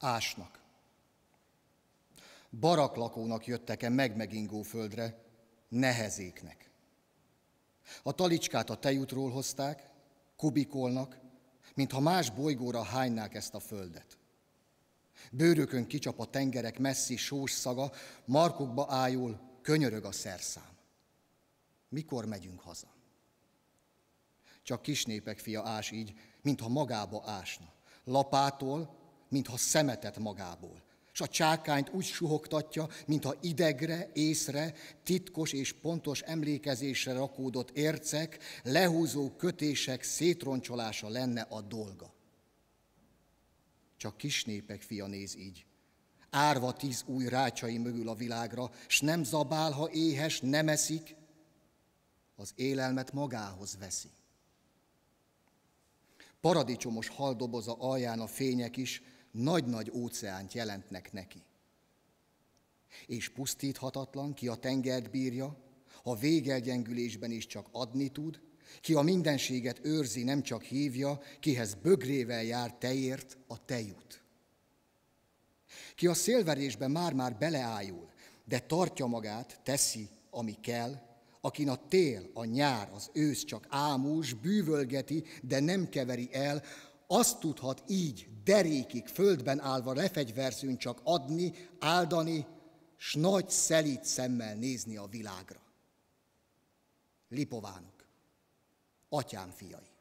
ásnak. Baraklakónak jöttek-e megingó földre, nehezéknek. A talicskát a tejútról hozták, kubikolnak, mintha más bolygóra hánynák ezt a földet. Bőrökön kicsap a tengerek messzi sós szaga, markokba ájul, könyörög a szerszám. Mikor megyünk haza? Csak kisnépek fia ás így, mintha magába ásna. Lapától, mintha szemetet magából, és a csákányt úgy suhogtatja, mintha idegre, észre, titkos és pontos emlékezésre rakódott ércek, lehúzó kötések szétroncsolása lenne a dolga. Csak kis népek fia néz így, árva tíz új rácsai mögül a világra, s nem zabál, ha éhes, nem eszik, az élelmet magához veszi. Paradicsomos haldoboza alján a fények is, nagy-nagy óceánt jelentnek neki. És pusztíthatatlan, ki a tengert bírja, ha végelgyengülésben is csak adni tud, ki a mindenséget őrzi, nem csak hívja, kihez bögrével jár teért, a te Ki a szélverésbe már-már beleájul, de tartja magát, teszi, ami kell, akin a tél, a nyár, az ősz csak ámús, bűvölgeti, de nem keveri el, azt tudhat így derékig földben állva lefegyverzőn csak adni, áldani, s nagy szelít szemmel nézni a világra. Lipovánok, atyám fiai.